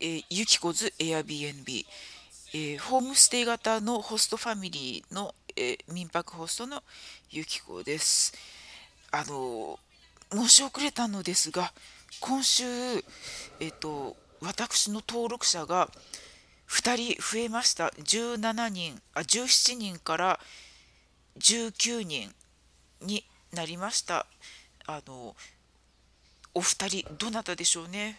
えユキコズ Airbnb、えー、ホームステイ型のホストファミリーの、えー、民泊ホストのユキコです。あの申し遅れたのですが、今週、えっ、と、私の登録者が2人増えました。17人、あ、17人から19人になりました。あのお二人どなたでしょうね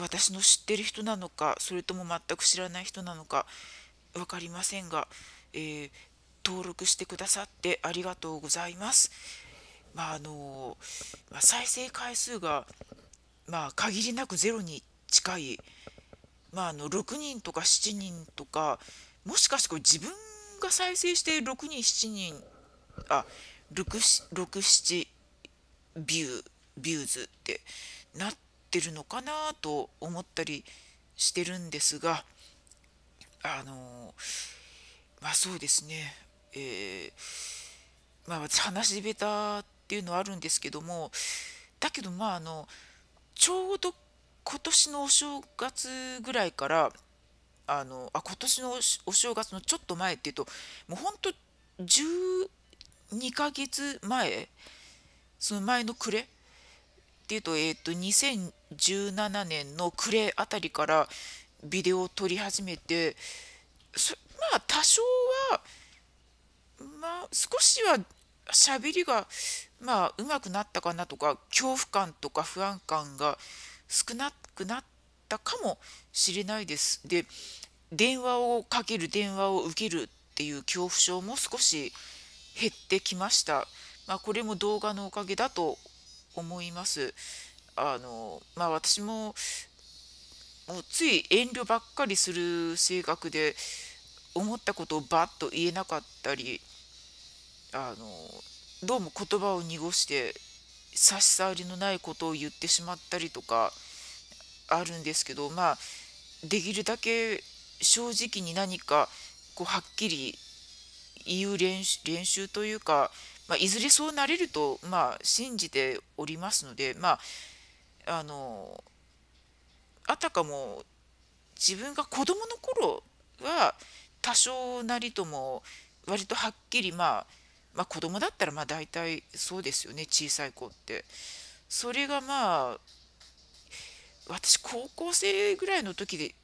私の知ってる人なのかそれとも全く知らない人なのか分かりませんが、えー、登録してくださってありがとうございます。まああのまあ、再生回数が、まあ、限りなくゼロに近い、まあ、あの6人とか7人とかもしかしてこれ自分が再生して6人7人あ67ビュービューズってなってってるのかなと思ったりしてるんですがあのまあそうですねえー、まあ私話し下手っていうのはあるんですけどもだけどまああのちょうど今年のお正月ぐらいからあのあ今年のお正月のちょっと前っていうともうほんと12ヶ月前その前の暮れっていうと,、えー、と2017年の暮れあたりからビデオを撮り始めてまあ多少はまあ少しは喋りがまあ上手くなったかなとか恐怖感とか不安感が少なくなったかもしれないです。で電話をかける電話を受けるっていう恐怖症も少し減ってきました。まあ、これも動画のおかげだと思います。あのまあ私ももうつい遠慮ばっかりする性格で思ったことをバッと言えなかったりあのどうも言葉を濁して差し障りのないことを言ってしまったりとかあるんですけどまあできるだけ正直に何かこうはっきり言う練習というか、まあ、いずれそうなれると、まあ、信じておりますので、まあ、あのあたかも自分が子どもの頃は多少なりとも割とはっきりまあまあ子供だったらまあ大体そうですよね小さい子って。それがまあ私高校生ぐらいの時で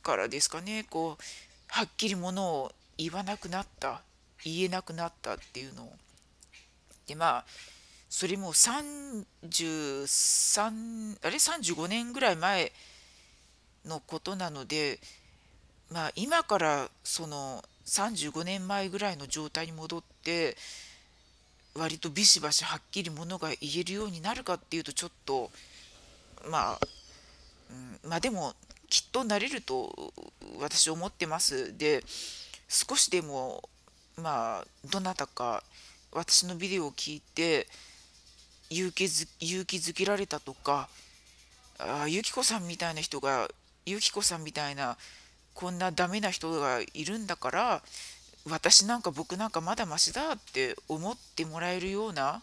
からですかねこうはっきりものを言わなくなった言えなくなったっていうのを。でまあそれも33あれ35年ぐらい前のことなのでまあ今からその35年前ぐらいの状態に戻って割とビシバシはっきりものが言えるようになるかっていうとちょっとまあ、うん、まあでもきっとなれると私思ってますで少しでもまあどなたか私のビデオを聞いて勇気づけられたとかああゆきこさんみたいな人がゆきこさんみたいなこんなダメな人がいるんだから私なんか僕なんかまだましだって思ってもらえるような、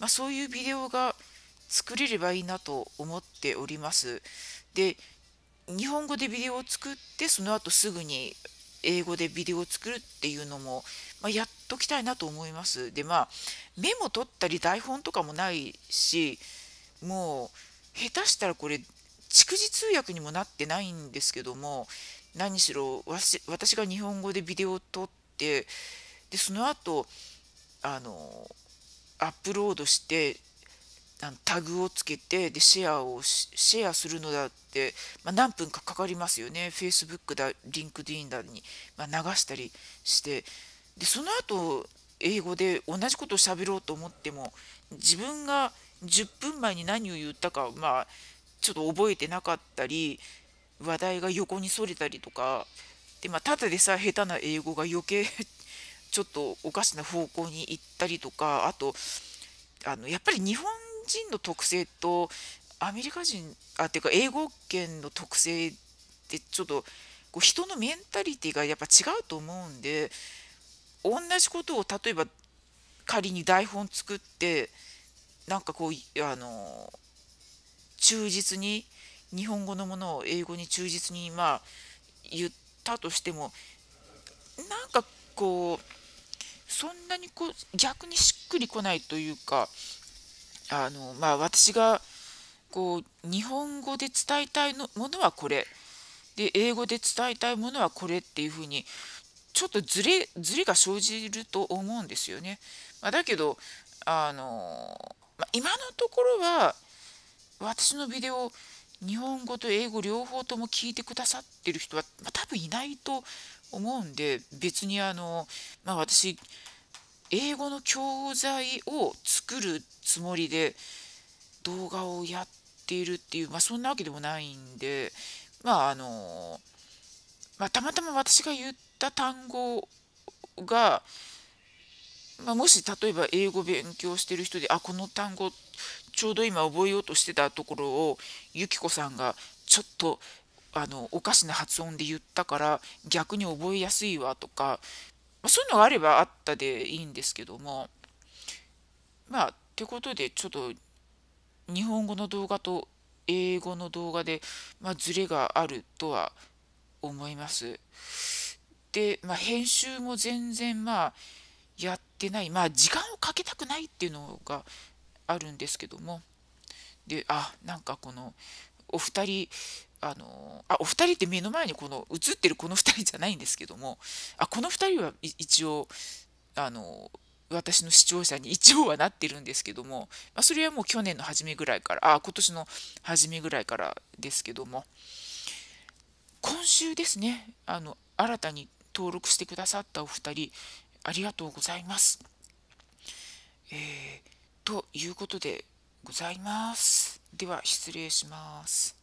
まあ、そういうビデオが作れればいいなと思っております。で日本語でビデオを作ってその後すぐに英語でビデオを作るっていうのも、まあ、やっときたいなと思います。でまあメモ取ったり台本とかもないしもう下手したらこれ蓄字通訳にもなってないんですけども何しろ私が日本語でビデオを撮ってでその後あのアップロードしてあのタグをつけてでシェアをシェアするのだって、まあ、何分かかかりますよね Facebook だ LinkedIn だに、まあ、流したりしてでその後英語で同じことを喋ろうと思っても自分が10分前に何を言ったか、まあ、ちょっと覚えてなかったり話題が横にそれたりとかで、まあ、ただでさ下手な英語が余計 ちょっとおかしな方向に行ったりとかあとあのやっぱり日本の人の特性とアメリカ人あっていうか英語圏の特性ってちょっとこう人のメンタリティがやっぱ違うと思うんで同じことを例えば仮に台本作ってなんかこうあの忠実に日本語のものを英語に忠実にまあ言ったとしてもなんかこうそんなにこう逆にしっくりこないというかあの、まあ、私がこう日本語で伝えたいのものはこれで英語で伝えたいものはこれっていうふうにちょっとずれずれが生じると思うんですよね。まあ、だけどあの、まあ、今のところは私のビデオ日本語と英語両方とも聞いてくださってる人は、まあ、多分いないと思うんで別にあの、まあ、私英語の教材を作るつもりで動画をやっているっていう、まあ、そんなわけでもないんで、まああのまあ、たまたま私が言った単語が、まあ、もし例えば英語勉強してる人であこの単語ちょうど今覚えようとしてたところをゆきこさんがちょっとあのおかしな発音で言ったから逆に覚えやすいわとかまあ、そういうのがあればあったでいいんですけどもまあってことでちょっと日本語の動画と英語の動画で、まあ、ズレがあるとは思います。で、まあ、編集も全然まあやってない、まあ、時間をかけたくないっていうのがあるんですけどもであなんかこのお二人あのあお二人って目の前にこの映ってるこの二人じゃないんですけどもあこの二人は一応あの私の視聴者に 一応はなってるんですけども、まあ、それはもう去年の初めぐらいからあ今年の初めぐらいからですけども今週ですねあの新たに登録してくださったお二人ありがとうございます。えー、ということでございます。では失礼します。